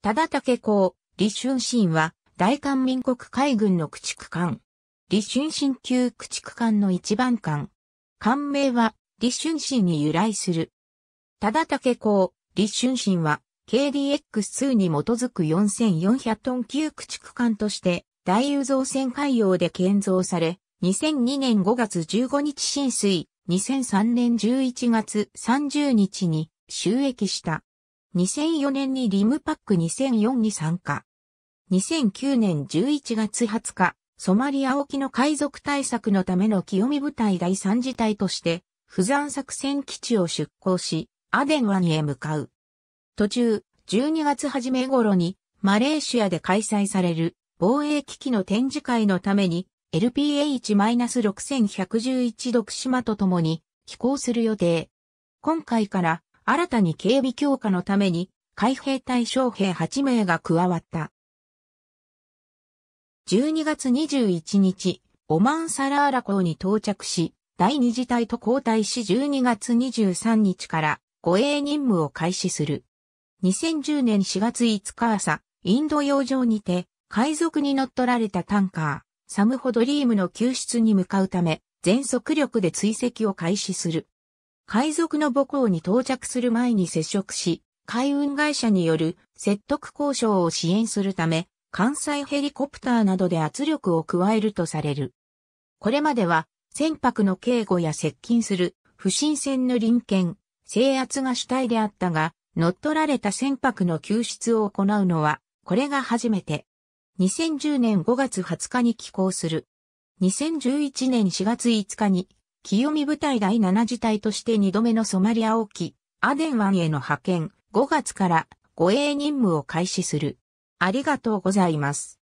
忠武港、李春心は、大韓民国海軍の駆逐艦。李春心級駆逐艦の一番艦。艦名は、李春心に由来する。忠武港、李春心は、KDX2 に基づく4400トン級駆逐艦として、大有造船海洋で建造され、2002年5月15日浸水、2003年11月30日に収益した。2004年にリムパック2004に参加。2009年11月20日、ソマリア沖の海賊対策のための清見部隊第3次隊として、不山作戦基地を出港し、アデン湾へ向かう。途中、12月初め頃に、マレーシアで開催される防衛機器の展示会のために、LPH-6111 独島とともに飛行する予定。今回から新たに警備強化のために、海兵隊将兵8名が加わった。12月21日、オマンサラーラ港に到着し、第二次隊と交代し12月23日から護衛任務を開始する。2010年4月5日朝、インド洋上にて、海賊に乗っ取られたタンカー、サムホドリームの救出に向かうため、全速力で追跡を開始する。海賊の母港に到着する前に接触し、海運会社による説得交渉を支援するため、関西ヘリコプターなどで圧力を加えるとされる。これまでは、船舶の警護や接近する不審船の臨検、制圧が主体であったが、乗っ取られた船舶の救出を行うのは、これが初めて。2010年5月20日に寄港する。2011年4月5日に清見部隊第7次隊として2度目のソマリア沖、アデン湾への派遣、5月から護衛任務を開始する。ありがとうございます。